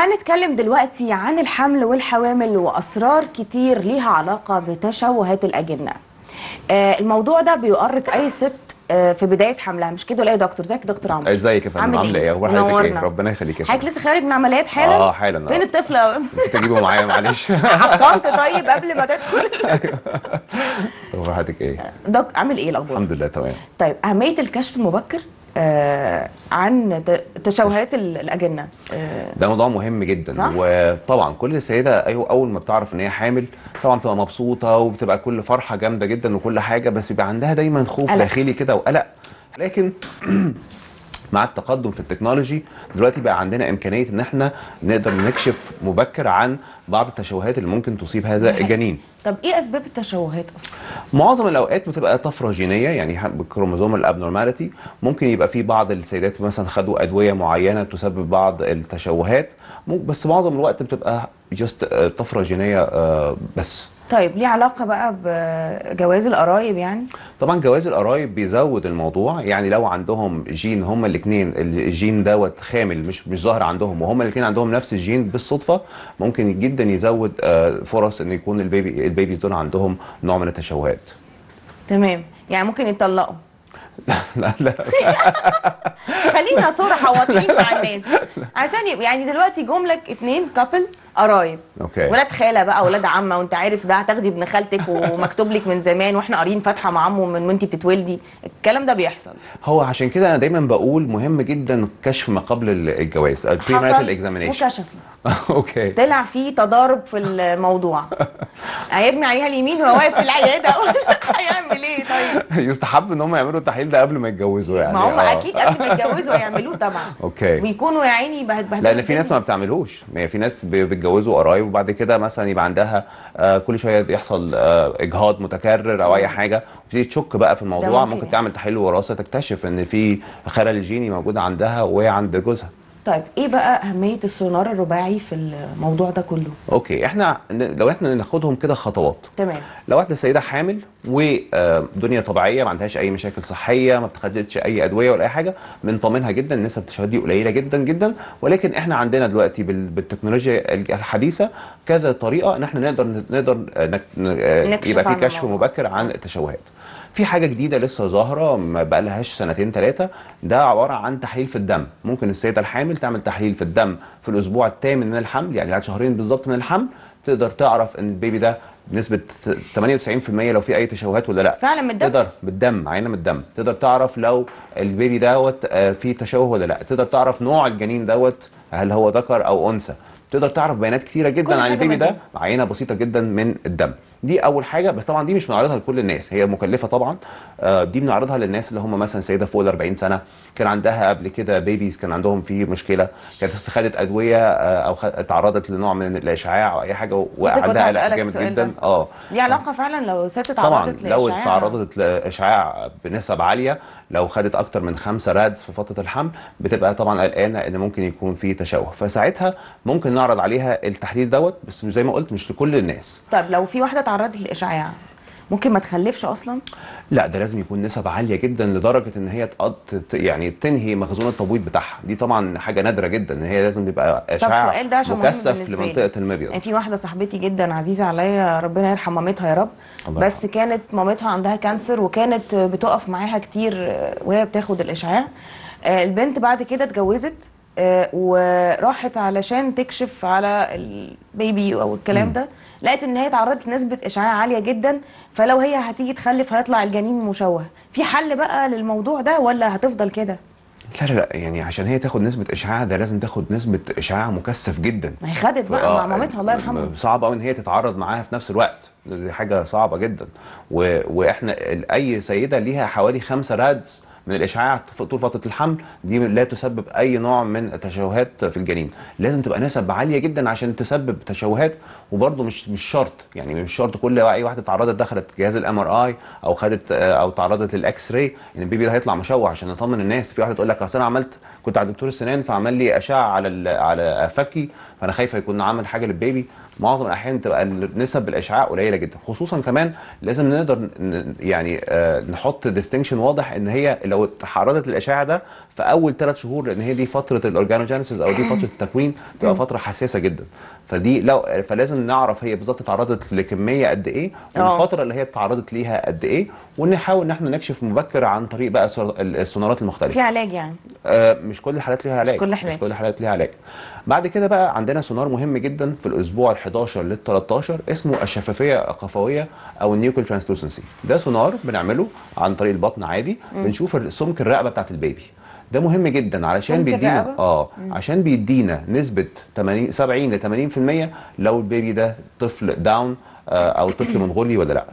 هنتكلم دلوقتي عن الحمل والحوامل وأسرار كتير ليها علاقة بتشوهات الأجنة آه، الموضوع ده بيؤرق أي ست آه، في بدايه حملها مش كده ولا ايه دكتور زيك دكتور عمرو ازيك يا فندم عامله إيه؟, ايه اخبار حضرتك ايه ربنا يخليك يا فندم حضرتك لسه خارج من عمليات حالا اه حالا آه. فين الطفل نسيت اجيبه معايا معلش حطمت طيب قبل ما تدخل اخبار حضرتك ايه دكتور عامل ايه الاخبار الحمد لله تمام طيب اهميه الكشف المبكر آه، عن تشوهات الاجنه آه، ده موضوع مهم جدا صح؟ وطبعا كل سيده ايوه اول ما بتعرف ان هي حامل طبعا بتبقى مبسوطه وبتبقى كل فرحه جامده جدا وكل حاجه بس بيبقى عندها دايما خوف داخلي كده وقلق لكن مع التقدم في التكنولوجي دلوقتي بقى عندنا امكانيه ان احنا نقدر نكشف مبكر عن بعض التشوهات اللي ممكن تصيب هذا الجنين طب ايه اسباب التشوهات اصلا معظم الاوقات بتبقى طفره جينيه يعني بالكروموزوم الابنورماليتي ممكن يبقى في بعض السيدات مثلا خدوا ادويه معينه تسبب بعض التشوهات بس معظم الوقت بتبقى جاست آه، طفره جينيه آه، بس طيب ليه علاقه بقى بجواز القرايب يعني طبعا جواز القرايب بيزود الموضوع يعني لو عندهم جين هما الاثنين الجين دوت خامل مش مش ظاهر عندهم وهما الاثنين عندهم نفس الجين بالصدفه ممكن جدا يزود آه، فرص ان يكون البيبي البيبيز دول عندهم نوع من التشوهات تمام يعني ممكن يتطلقوا لا لا خلينا صراحة واضحين مع الناس عشان يعني دلوقتي جملك اثنين كابل قرايب اوكي ولاد خاله بقى ولاد عمه وانت عارف ده هتاخدي ابن خالتك ومكتوب لك من زمان واحنا قاريين فاتحه مع عمه من وانت بتتولدي الكلام ده بيحصل هو عشان كده انا دايما بقول مهم جدا كشف ما قبل الجواز البري اكزامينشن اوكي طلع في تضارب في الموضوع هيبني عليها اليمين وهو واقف في العياده هيعمل ايه طيب يستحب ان هم يعملوا التحليل ده قبل ما يتجوزوا يعني ما هم آه. اكيد قبل ما يتجوزوا هيعملوه طبعا اوكي ويكونوا يا عيني بهدلوا لان في ناس ما بتعملوش هي في ناس بيتجوزوا قرايب وبعد كده مثلا يبقى عندها آه، كل شويه يحصل آه، اجهاض متكرر او اي حاجه وتبتدي تشك بقى في الموضوع ممكن, ممكن تعمل تحليل وراثه تكتشف ان في خلل جيني موجود عندها وهي عند جوزها طيب ايه بقى اهميه السونار الرباعي في الموضوع ده كله اوكي احنا لو احنا ناخدهم كده خطوات تمام لو واحده سيده حامل ودنيا آه، طبيعيه ما عندهاش اي مشاكل صحيه ما بتاخدش اي ادويه ولا اي حاجه بنطمنها جدا نسب التشهد دي قليله جدا جدا ولكن احنا عندنا دلوقتي بالتكنولوجيا الحديثه كذا طريقه ان احنا نقدر نقدر آه، آه، يبقى في كشف مبكر عن التشوهات في حاجه جديده لسه ظاهره ما بقالهاش سنتين ثلاثه ده عباره عن تحليل في الدم ممكن السيده الحامل تعمل تحليل في الدم في الاسبوع الثامن من الحمل يعني بعد شهرين بالظبط من الحمل تقدر تعرف ان البيبي ده بنسبه 98% لو في اي تشوهات ولا لا فعلا من الدم تقدر بالدم عينه من الدم تقدر تعرف لو البيبي دوت آه، في تشوه ولا لا تقدر تعرف نوع الجنين دوت هل هو ذكر او انثى تقدر تعرف بيانات كتيره جدا عن البيبي ده عينه بسيطه جدا من الدم دي اول حاجه بس طبعا دي مش بنعرضها لكل الناس هي مكلفه طبعا آه، دي بنعرضها للناس اللي هم مثلا سيده فوق ال 40 سنه كان عندها قبل كده بيبيز كان عندهم في مشكله كانت خدت ادويه آه، او اتعرضت لنوع من الاشعاع او اي حاجه وعندها قلق جامد جدا اه دي علاقه فعلا لو ست اتعرضت طبعا لو اتعرضت لاشعاع بنسب عاليه لو خدت اكتر من خمسه رادز في فتره الحمل بتبقى طبعا قلقانه ان ممكن يكون في تشوه فساعتها ممكن نعرض عليها التحليل دوت بس زي ما قلت مش لكل الناس طب لو في واحده تعرضت للاشعاع ممكن ما تخلفش اصلا لا ده لازم يكون نسب عاليه جدا لدرجه ان هي يعني تنهي مخزون التبويض بتاعها دي طبعا حاجه نادره جدا ان هي لازم يبقى اشعاع طب ده عشان مكثف لمنطقه المبيض يعني في واحده صاحبتي جدا عزيزه عليا ربنا يرحم مامتها يا رب الله بس رحمة. كانت مامتها عندها كانسر وكانت بتقف معاها كتير وهي بتاخد الاشعاع آه، البنت بعد كده اتجوزت آه، وراحت علشان تكشف على البيبي او الكلام ده لقت ان هي اتعرضت لنسبه اشعاع عاليه جدا فلو هي هتيجي تخلف هيطلع الجنين مشوه في حل بقى للموضوع ده ولا هتفضل كده لا لا لا يعني عشان هي تاخد نسبه اشعاع ده لازم تاخد نسبه اشعاع مكثف جدا ما هي خدت بقى مع آه، مامتها الله يرحمها صعب قوي ان هي تتعرض معاها في نفس الوقت دي حاجه صعبه جدا و... واحنا اي سيده ليها حوالي خمسة رادز من الاشعاع طول فتره الحمل دي لا تسبب اي نوع من التشوهات في الجنين لازم تبقى نسب عاليه جدا عشان تسبب تشوهات وبرده مش مش شرط يعني مش شرط كل اي واحده اتعرضت دخلت جهاز الام ار اي او خدت آه، او تعرضت للاكس راي ان البيبي ده هيطلع مشوه عشان نطمن الناس في واحده تقول لك اصل انا عملت كنت على دكتور السنان فعمل لي اشعه على على فكي فانا خايفه يكون عمل حاجه للبيبي معظم الاحيان تبقى نسب الاشعاع قليله جدا خصوصا كمان لازم نقدر يعني آه، نحط ديستنكشن واضح ان هي لو لو اتحررت للاشعه ده في اول ثلاث شهور لان هي دي فتره الاورجانوجينيسيس او دي فتره التكوين تبقى فتره حساسه جدا فدي لو فلازم نعرف هي بالظبط اتعرضت لكميه قد ايه آه. والفتره اللي هي اتعرضت ليها قد ايه ونحاول ان احنا نكشف مبكر عن طريق بقى السونارات المختلفه في علاج يعني آه مش كل الحالات ليها علاج مش كل الحالات مش كل الحالات ليها علاج بعد كده بقى عندنا سونار مهم جدا في الاسبوع ال11 لل13 اسمه الشفافيه القفويه او النيوكل ترانسلوسنسي ده سونار بنعمله عن طريق البطن عادي بنشوف سمك الرقبه بتاعت البيبي ده مهم جدا علشان بيدينا اه عشان بيدينا نسبه 80 70 ل 80% لو البيبي ده طفل داون آه، او طفل منغولي ولا لا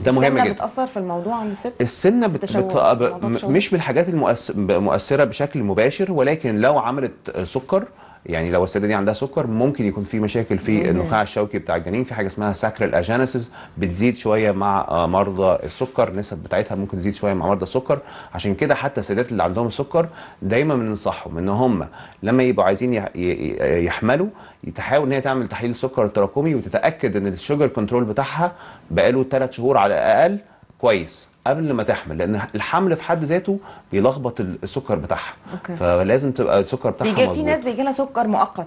ده مهم جدا السنه بتاثر في الموضوع عند الست السمنه بت... بت... آه، مش من الحاجات المؤثره بشكل مباشر ولكن لو عملت سكر يعني لو السيده دي عندها سكر ممكن يكون في مشاكل في النخاع الشوكي بتاع الجنين في حاجه اسمها ساكرال اجانسيس بتزيد شويه مع آه، مرضى السكر النسب بتاعتها ممكن تزيد شويه مع مرضى السكر عشان كده حتى السيدات اللي عندهم السكر دايما بننصحهم ان هم لما يبقوا عايزين يحملوا تحاول ان هي تعمل تحليل السكر التراكمي وتتاكد ان الشوجر كنترول بتاعها بقاله 3 شهور على الاقل كويس قبل ما تحمل لان الحمل في حد ذاته بيلخبط السكر بتاعها أوكي. فلازم تبقى السكر بتاعها مظبوط بيجي في ناس بيجي لها سكر مؤقت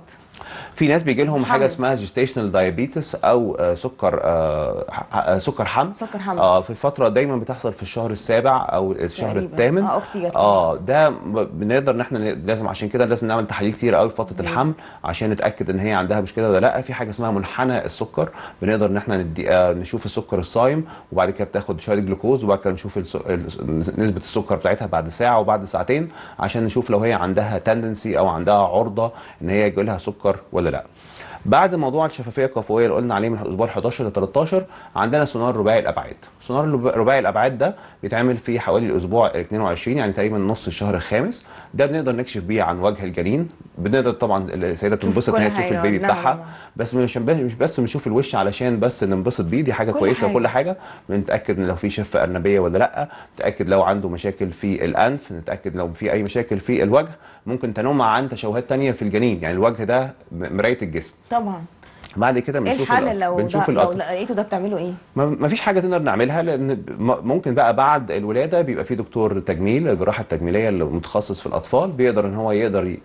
في ناس بيجي لهم حاجه اسمها جيستيشنال دايابيتس او آه، سكر آه، آه، سكر حمل سكر حمل اه في الفتره دايما بتحصل في الشهر السابع او الشهر الثامن اه اختي اه ده بنقدر ان احنا لازم عشان كده لازم نعمل تحاليل كتير قوي في فتره الحمل عشان نتاكد ان هي عندها مشكله ولا لا في حاجه اسمها منحنى السكر بنقدر ان احنا ندي نشوف السكر الصايم وبعد كده بتاخد شويه جلوكوز وبعد كده نشوف نسبه السكر بتاعتها بعد ساعه وبعد ساعتين عشان نشوف لو هي عندها تندنسي او عندها عرضه ان هي يجي لها سكر ولا it up. بعد موضوع الشفافيه القفويه اللي قلنا عليه من اسبوع 11 ل 13 عندنا سونار رباعي الابعاد سونار رباعي الابعاد ده بيتعمل في حوالي الاسبوع 22 يعني تقريبا نص الشهر الخامس ده بنقدر نكشف بيه عن وجه الجنين بنقدر طبعا السيده تنبسط ان هي تشوف البيبي بتاعها بس مش مش بس بنشوف الوش علشان بس ننبسط بيه دي حاجه كويسه وكل حاجه بنتاكد ان لو في شفه ارنبيه ولا لا نتاكد لو عنده مشاكل في الانف نتاكد لو في اي مشاكل في الوجه ممكن تنوم عن تشوهات تانية في الجنين يعني الوجه ده مرايه الجسم طبعا بعد كده إيه بنشوف الحل لو بنشوف لو لقيته ده بتعمله ايه؟ ما فيش حاجه نقدر نعملها لان ممكن بقى بعد الولاده بيبقى في دكتور تجميل الجراحه التجميليه اللي متخصص في الاطفال بيقدر ان هو يقدر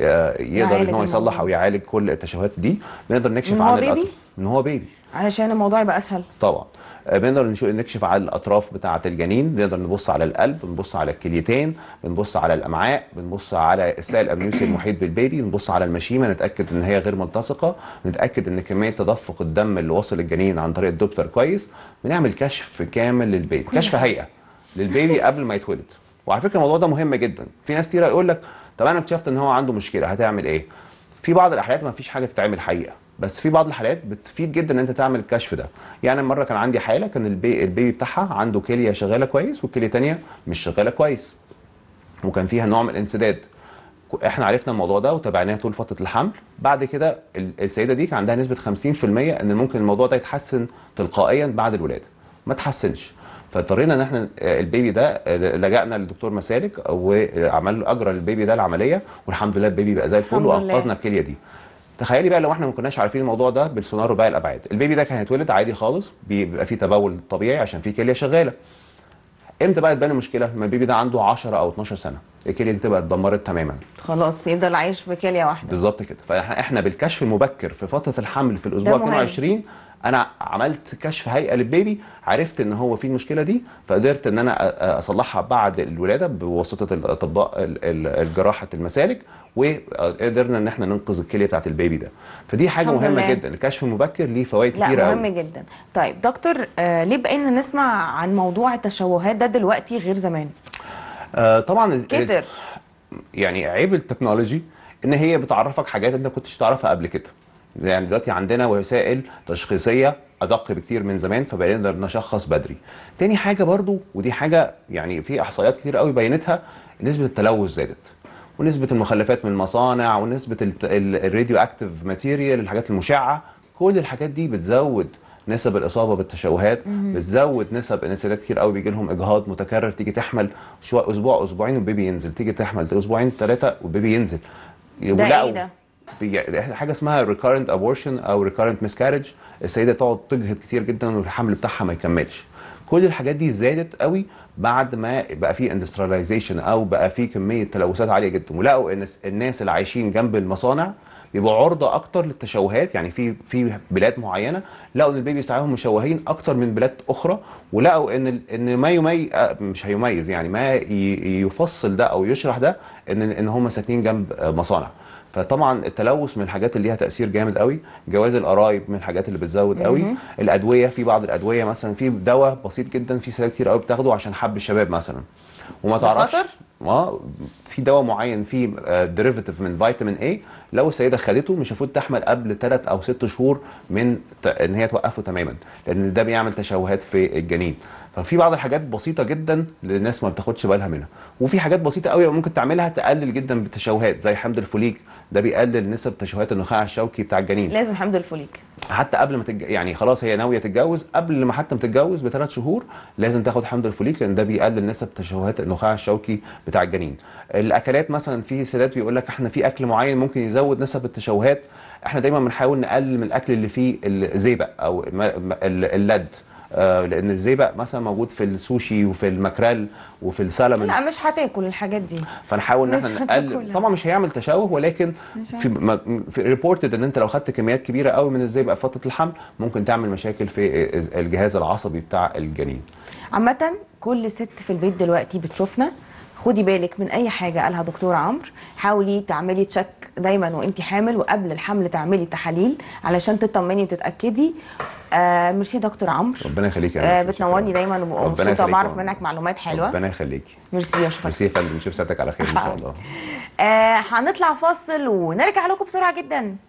آه، يقدر ان هو يصلح او يعالج كل التشوهات دي بنقدر نكشف عن الاطفال ان هو بيبي علشان الموضوع يبقى اسهل طبعا آه، بنقدر نشوف نكشف على الاطراف بتاعه الجنين بنقدر نبص على القلب بنبص على الكليتين بنبص على الامعاء بنبص على السائل الامنيوسي المحيط بالبيبي بنبص على المشيمه نتاكد ان هي غير ملتصقه نتاكد ان كميه تدفق الدم اللي وصل الجنين عن طريق الدوبتر كويس بنعمل كشف كامل للبيبي كشف هيئه للبيبي قبل ما يتولد وعلى فكره الموضوع ده مهم جدا في ناس كتير يقول لك طب انا اكتشفت ان هو عنده مشكله هتعمل ايه في بعض الاحيان ما فيش حاجه تتعمل حقيقه بس في بعض الحالات بتفيد جدا ان انت تعمل الكشف ده يعني مره كان عندي حاله كان البي البيبي بتاعها عنده كليه شغاله كويس والكليه الثانيه مش شغاله كويس وكان فيها نوع من الانسداد احنا عرفنا الموضوع ده وتابعناه طول فتره الحمل بعد كده السيده دي كان عندها نسبه 50% ان ممكن الموضوع ده يتحسن تلقائيا بعد الولاده ما تحسنش فاضطرينا ان احنا آه، البيبي ده آه، لجأنا للدكتور مسالك وعمل اجرى للبيبي ده العمليه والحمد لله البيبي بقى زي الفل وانقذنا الكليه دي تخيلي بقى لو احنا ما كناش عارفين الموضوع ده بالسونار بقى الابعاد البيبي ده كان هيتولد عادي خالص بيبقى فيه تبول طبيعي عشان فيه كليه شغاله امتى بقى تبان المشكله لما البيبي ده عنده 10 او 12 سنه الكليه دي تبقى اتدمرت تماما خلاص يفضل عايش بكليه واحده بالظبط كده فاحنا بالكشف المبكر في فتره الحمل في الاسبوع 22 انا عملت كشف هيئه للبيبي عرفت ان هو في المشكله دي فقدرت ان انا اصلحها بعد الولاده بواسطه الاطباء الجراحه المسالك وقدرنا ان احنا ننقذ الكليه بتاعت البيبي ده فدي حاجه مهمه لله. جدا الكشف المبكر ليه فوائد كتيره لا مهم أوي. جدا طيب دكتور آه ليه بقينا نسمع عن موضوع التشوهات ده دلوقتي غير زمان آه طبعا كتر يعني عيب التكنولوجي ان هي بتعرفك حاجات انت ما كنتش تعرفها قبل كده يعني دلوقتي عندنا وسائل تشخيصيه ادق بكتير من زمان فبقينا نشخص بدري تاني حاجه برضو ودي حاجه يعني في احصائيات كتير قوي بينتها نسبه التلوث زادت ونسبه المخلفات من المصانع ونسبه الراديو اكتف ماتيريال الحاجات المشعه كل الحاجات دي بتزود نسب الاصابه بالتشوهات بتزود نسب انسداد كتير قوي بيجي لهم اجهاض متكرر تيجي تحمل شويه اسبوع اسبوعين والبيبي ينزل تيجي تحمل اسبوعين ثلاثه والبيبي ينزل ده ايه ده؟ حاجه اسمها ريكارنت ابورشن او ريكارنت miscarriage السيده تقعد تجهد كتير جدا والحمل بتاعها ما يكملش كل الحاجات دي زادت قوي بعد ما بقى في اندستريلايزيشن او بقى في كميه تلوثات عاليه جدا ولقوا ان الناس اللي عايشين جنب المصانع بيبقوا عرضه اكتر للتشوهات يعني في في بلاد معينه لقوا ان البيبيز بتاعهم مشوهين اكتر من بلاد اخرى ولقوا ان ان ما يمي آه، مش هيميز يعني ما يفصل ده او يشرح ده ان ان هم ساكنين جنب مصانع فطبعا التلوث من الحاجات اللي ليها تاثير جامد قوي جواز القرايب من الحاجات اللي بتزود قوي الادويه في بعض الادويه مثلا في دواء بسيط جدا في سلاك كتير قوي بتاخده عشان حب الشباب مثلا وما تعرفش اه في دواء معين فيه آه، ديريفيتيف من فيتامين اي لو السيده خدته مش المفروض تحمل قبل 3 او 6 شهور من ان هي توقفه تماما لان ده بيعمل تشوهات في الجنين ففي بعض الحاجات بسيطه جدا للناس ما بتاخدش بالها منها وفي حاجات بسيطه قوي ممكن تعملها تقلل جدا بالتشوهات زي حمض الفوليك ده بيقلل نسب تشوهات النخاع الشوكي بتاع الجنين لازم حمض الفوليك حتى قبل ما تتج... يعني خلاص هي ناويه تتجوز قبل ما حتى ما تتجوز بثلاث شهور لازم تاخد حمض الفوليك لان ده بيقلل نسب تشوهات النخاع الشوكي بتاع الجنين الاكلات مثلا في سيدات بيقول لك احنا في اكل معين ممكن يزود نسب التشوهات احنا دايما بنحاول نقلل من الاكل اللي فيه الزئبق او اللد آه، لان الزئبق مثلا موجود في السوشي وفي المكرال وفي السلمون لا مش هتاكل الحاجات دي فنحاول ان احنا نقلل يعني. طبعا مش هيعمل تشوه ولكن في, م... في ريبورتد ان انت لو خدت كميات كبيره قوي من الزئبق في فتره الحمل ممكن تعمل مشاكل في الجهاز العصبي بتاع الجنين عامه كل ست في البيت دلوقتي بتشوفنا خدي بالك من اي حاجه قالها دكتور عمرو حاولي تعملي تشك دايما وانت حامل وقبل الحمل تعملي تحاليل علشان تطمني وتتاكدي آه، ميرسي دكتور عمرو ربنا يخليك يا آه بتنورني دايما ومبسوطه بعرف منك معلومات حلوه ربنا يخليك ميرسي اشوفك ميرسي يا فندم نشوف ساعتك على خير ان شاء آه، الله هنطلع فاصل ونرجع لكم بسرعه جدا